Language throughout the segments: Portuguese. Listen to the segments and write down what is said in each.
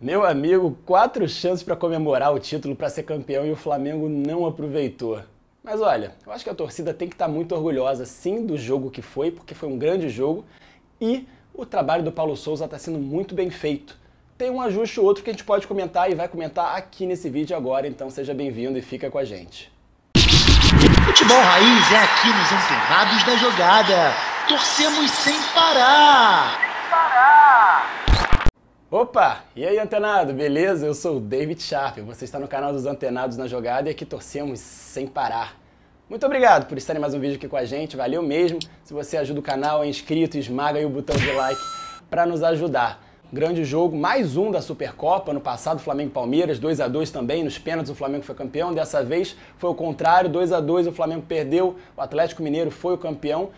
Meu amigo, quatro chances para comemorar o título para ser campeão e o Flamengo não aproveitou. Mas olha, eu acho que a torcida tem que estar tá muito orgulhosa sim do jogo que foi, porque foi um grande jogo e o trabalho do Paulo Souza está sendo muito bem feito. Tem um ajuste ou outro que a gente pode comentar e vai comentar aqui nesse vídeo agora, então seja bem-vindo e fica com a gente. Futebol Raiz é aqui nos enterrados da jogada. Torcemos sem parar. Opa! E aí, antenado? Beleza? Eu sou o David Sharp. Você está no canal dos Antenados na Jogada e aqui torcemos sem parar. Muito obrigado por estar em mais um vídeo aqui com a gente. Valeu mesmo. Se você ajuda o canal, é inscrito, esmaga aí o botão de like para nos ajudar. Grande jogo, mais um da Supercopa. No passado, Flamengo Palmeiras, 2 a 2 também. Nos pênaltis, o Flamengo foi campeão. Dessa vez foi o contrário, 2 a 2 o Flamengo perdeu. O Atlético Mineiro foi o campeão.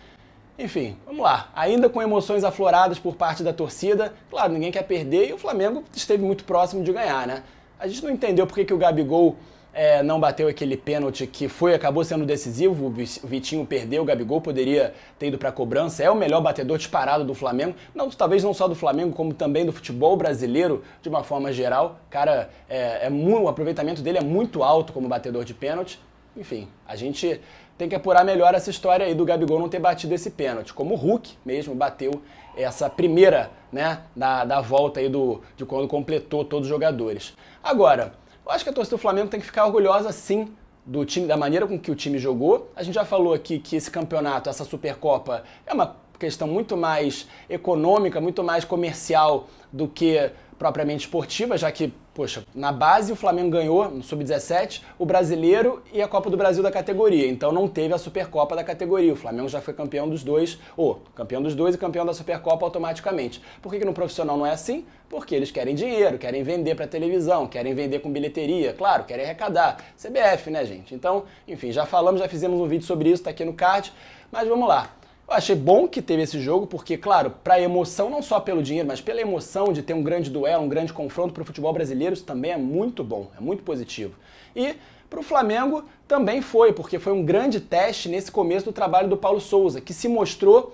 Enfim, vamos lá. Ainda com emoções afloradas por parte da torcida, claro, ninguém quer perder e o Flamengo esteve muito próximo de ganhar, né? A gente não entendeu por que, que o Gabigol é, não bateu aquele pênalti que foi acabou sendo decisivo. O Vitinho perdeu, o Gabigol poderia ter ido para a cobrança. É o melhor batedor disparado do Flamengo. Não, talvez não só do Flamengo, como também do futebol brasileiro de uma forma geral. Cara, é, é muito, o aproveitamento dele é muito alto como batedor de pênalti. Enfim, a gente tem que apurar melhor essa história aí do Gabigol não ter batido esse pênalti. Como o Hulk mesmo bateu essa primeira, né, da, da volta aí do, de quando completou todos os jogadores. Agora, eu acho que a torcida do Flamengo tem que ficar orgulhosa sim do time, da maneira com que o time jogou. A gente já falou aqui que esse campeonato, essa Supercopa, é uma questão muito mais econômica, muito mais comercial do que propriamente esportiva, já que, poxa, na base o Flamengo ganhou, no Sub-17, o Brasileiro e a Copa do Brasil da categoria. Então não teve a Supercopa da categoria. O Flamengo já foi campeão dos dois, ou campeão dos dois e campeão da Supercopa automaticamente. Por que, que no profissional não é assim? Porque eles querem dinheiro, querem vender para televisão, querem vender com bilheteria, claro, querem arrecadar. CBF, né, gente? Então, enfim, já falamos, já fizemos um vídeo sobre isso, tá aqui no card, mas vamos lá. Eu achei bom que teve esse jogo, porque, claro, para a emoção, não só pelo dinheiro, mas pela emoção de ter um grande duelo, um grande confronto para o futebol brasileiro, isso também é muito bom, é muito positivo. E para o Flamengo também foi, porque foi um grande teste nesse começo do trabalho do Paulo Souza, que se mostrou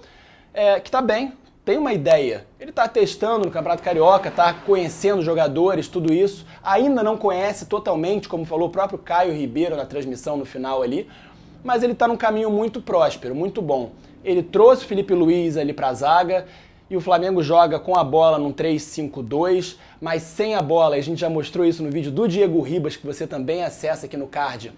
é, que está bem, tem uma ideia. Ele está testando no Campeonato Carioca, está conhecendo jogadores, tudo isso. Ainda não conhece totalmente, como falou o próprio Caio Ribeiro na transmissão no final ali, mas ele está num caminho muito próspero, muito bom. Ele trouxe Felipe Luiz ali para a zaga e o Flamengo joga com a bola num 3-5-2, mas sem a bola. A gente já mostrou isso no vídeo do Diego Ribas, que você também acessa aqui no card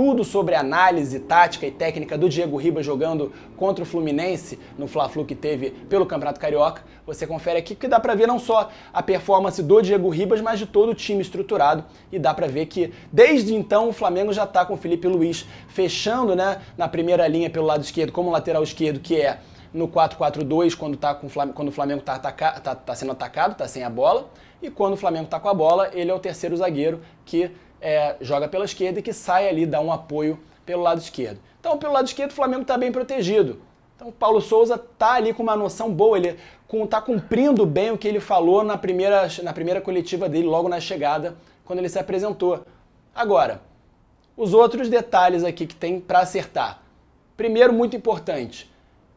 tudo sobre análise tática e técnica do Diego Ribas jogando contra o Fluminense no Fla-Flu que teve pelo Campeonato Carioca. Você confere aqui que dá para ver não só a performance do Diego Ribas, mas de todo o time estruturado e dá para ver que desde então o Flamengo já está com o Felipe Luiz fechando, né, na primeira linha pelo lado esquerdo como lateral esquerdo que é no 4-4-2 quando, tá com o Flamengo, quando o Flamengo está tá, tá sendo atacado, está sem a bola. E quando o Flamengo está com a bola, ele é o terceiro zagueiro que é, joga pela esquerda e que sai ali, dá um apoio pelo lado esquerdo. Então, pelo lado esquerdo, o Flamengo está bem protegido. Então, o Paulo Souza está ali com uma noção boa, ele está cumprindo bem o que ele falou na primeira, na primeira coletiva dele, logo na chegada, quando ele se apresentou. Agora, os outros detalhes aqui que tem para acertar. Primeiro, muito importante,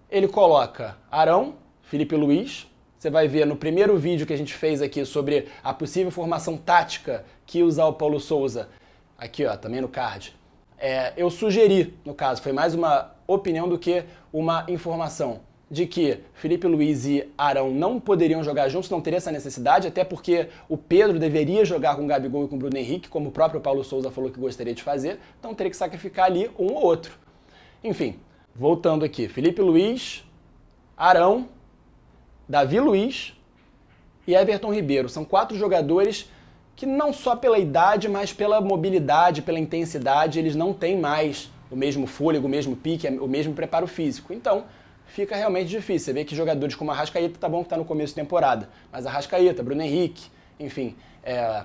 ele coloca Arão, Felipe Luiz, você vai ver no primeiro vídeo que a gente fez aqui sobre a possível formação tática que usar o Paulo Souza, aqui ó, também no card. É, eu sugeri, no caso, foi mais uma opinião do que uma informação, de que Felipe Luiz e Arão não poderiam jogar juntos, não teria essa necessidade, até porque o Pedro deveria jogar com o Gabigol e com o Bruno Henrique, como o próprio Paulo Souza falou que gostaria de fazer, então teria que sacrificar ali um ou outro. Enfim, voltando aqui, Felipe Luiz, Arão Davi Luiz e Everton Ribeiro. São quatro jogadores que não só pela idade, mas pela mobilidade, pela intensidade, eles não têm mais o mesmo fôlego, o mesmo pique, o mesmo preparo físico. Então, fica realmente difícil. Você vê que jogadores como a Rascaeta, tá bom que está no começo da temporada, mas a Rascaeta, Bruno Henrique, enfim, é,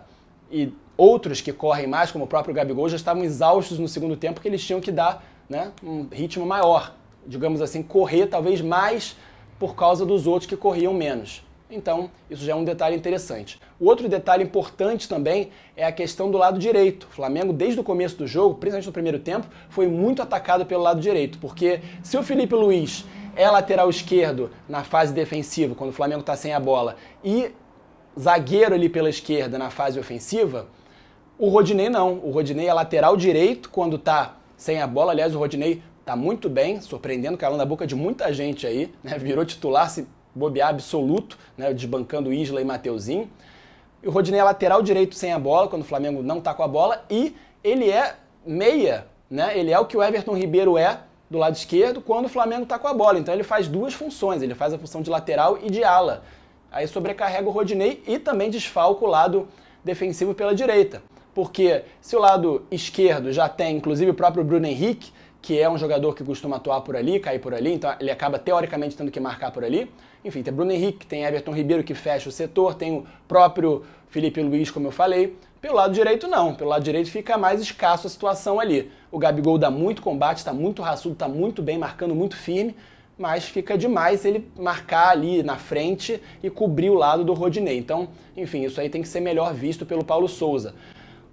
e outros que correm mais, como o próprio Gabigol, já estavam exaustos no segundo tempo, que eles tinham que dar né, um ritmo maior. Digamos assim, correr talvez mais por causa dos outros que corriam menos. Então, isso já é um detalhe interessante. O outro detalhe importante também é a questão do lado direito. O Flamengo, desde o começo do jogo, principalmente no primeiro tempo, foi muito atacado pelo lado direito, porque se o Felipe Luiz é lateral esquerdo na fase defensiva, quando o Flamengo está sem a bola, e zagueiro ali pela esquerda na fase ofensiva, o Rodinei não. O Rodinei é lateral direito quando está sem a bola. Aliás, o Rodinei tá muito bem, surpreendendo calando a boca de muita gente aí, né? Virou titular, se bobear absoluto, né? Desbancando Isla e Mateuzinho. o Rodinei é lateral direito sem a bola, quando o Flamengo não tá com a bola, e ele é meia, né? Ele é o que o Everton Ribeiro é do lado esquerdo quando o Flamengo tá com a bola. Então ele faz duas funções, ele faz a função de lateral e de ala. Aí sobrecarrega o Rodinei e também desfalca o lado defensivo pela direita. Porque se o lado esquerdo já tem, inclusive, o próprio Bruno Henrique, que é um jogador que costuma atuar por ali, cair por ali, então ele acaba teoricamente tendo que marcar por ali. Enfim, tem Bruno Henrique, tem Everton Ribeiro que fecha o setor, tem o próprio Felipe Luiz, como eu falei. Pelo lado direito, não. Pelo lado direito fica mais escasso a situação ali. O Gabigol dá muito combate, está muito raçudo, está muito bem, marcando muito firme, mas fica demais ele marcar ali na frente e cobrir o lado do Rodinei. Então, enfim, isso aí tem que ser melhor visto pelo Paulo Souza.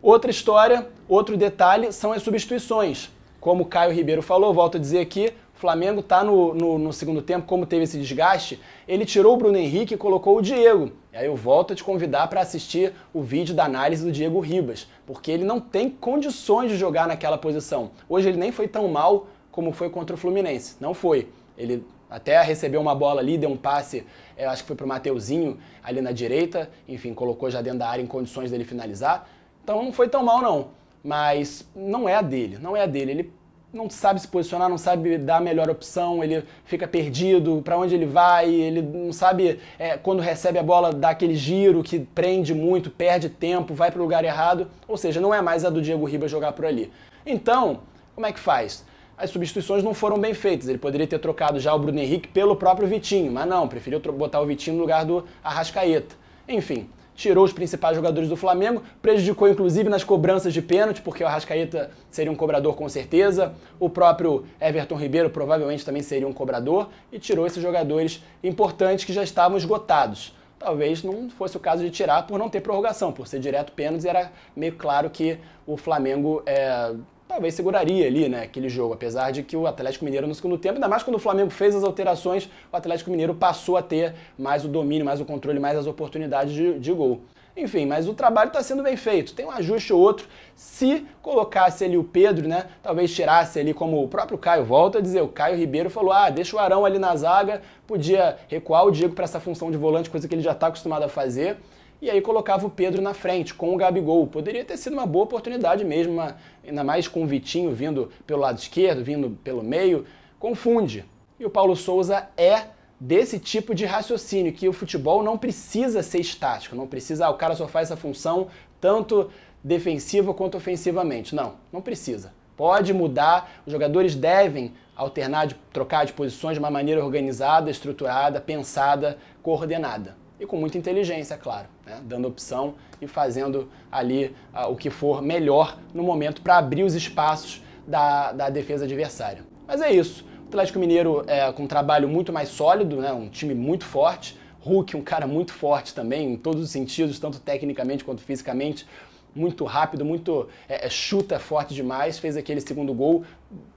Outra história, outro detalhe são as substituições. Como o Caio Ribeiro falou, volto a dizer aqui, o Flamengo está no, no, no, segundo tempo, como teve esse desgaste, ele tirou o Bruno Henrique e colocou o Diego. E aí eu volto a te convidar para assistir o vídeo da análise do Diego Ribas, porque ele não tem condições de jogar naquela posição. Hoje ele nem foi tão mal como foi contra o Fluminense, não foi. Ele até recebeu uma bola ali, deu um passe, é, acho que foi para o Mateuzinho ali na direita, enfim, colocou já dentro da área em condições dele finalizar. Então não foi tão mal não mas não é a dele, não é a dele. Ele não sabe se posicionar, não sabe dar a melhor opção, ele fica perdido, para onde ele vai, ele não sabe é, quando recebe a bola dá aquele giro que prende muito, perde tempo, vai para o lugar errado, ou seja, não é mais a do Diego Ribas jogar por ali. Então, como é que faz? As substituições não foram bem feitas. Ele poderia ter trocado já o Bruno Henrique pelo próprio Vitinho, mas não, preferiu botar o Vitinho no lugar do Arrascaeta. Enfim, tirou os principais jogadores do Flamengo, prejudicou inclusive nas cobranças de pênalti, porque o Arrascaeta seria um cobrador com certeza, o próprio Everton Ribeiro provavelmente também seria um cobrador, e tirou esses jogadores importantes que já estavam esgotados. Talvez não fosse o caso de tirar por não ter prorrogação, por ser direto pênalti, era meio claro que o Flamengo é, talvez seguraria ali né, aquele jogo, apesar de que o Atlético Mineiro no segundo tempo, ainda mais quando o Flamengo fez as alterações, o Atlético Mineiro passou a ter mais o domínio, mais o controle, mais as oportunidades de, de gol. Enfim, mas o trabalho está sendo bem feito. Tem um ajuste ou outro. Se colocasse ali o Pedro, né? Talvez tirasse ali, como o próprio Caio volta a dizer, o Caio Ribeiro falou: ah, deixa o Arão ali na zaga, podia recuar o Diego para essa função de volante, coisa que ele já está acostumado a fazer e aí colocava o Pedro na frente com o Gabigol. Poderia ter sido uma boa oportunidade mesmo, ainda mais com o Vitinho vindo pelo lado esquerdo, vindo pelo meio. Confunde. E o Paulo Souza é desse tipo de raciocínio, que o futebol não precisa ser estático, não precisa, ah, o cara só faz essa função tanto defensiva quanto ofensivamente. Não, não precisa. Pode mudar, os jogadores devem alternar, de, trocar de posições de uma maneira organizada, estruturada, pensada, coordenada e com muita inteligência, claro, né? dando opção e fazendo ali ah, o que for melhor no momento para abrir os espaços da, da defesa adversária. Mas é isso. O Atlético Mineiro é com um trabalho muito mais sólido, né? um time muito forte. Hulk, um cara muito forte também, em todos os sentidos, tanto tecnicamente quanto fisicamente. Muito rápido, muito é, é chuta forte demais. Fez aquele segundo gol.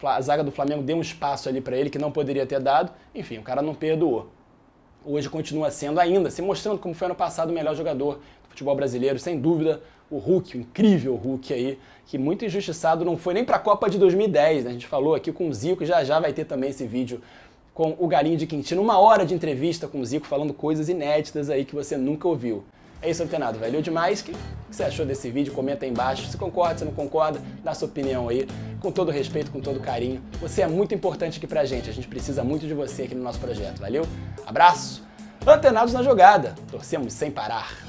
A zaga do Flamengo deu um espaço ali para ele que não poderia ter dado. Enfim, o cara não perdoou hoje continua sendo ainda, se mostrando como foi ano passado o melhor jogador do futebol brasileiro, sem dúvida, o Hulk, o incrível Hulk aí, que muito injustiçado não foi nem para a Copa de 2010, né? a gente falou aqui com o Zico, já já vai ter também esse vídeo com o Galinho de Quintino, uma hora de entrevista com o Zico falando coisas inéditas aí que você nunca ouviu. É isso, antenado, valeu Demais que o que você achou desse vídeo, comenta aí embaixo. Se concorda, se não concorda, dá sua opinião aí. Com todo respeito, com todo carinho. Você é muito importante aqui pra gente. A gente precisa muito de você aqui no nosso projeto, valeu? Abraço! Antenados na jogada. Torcemos sem parar.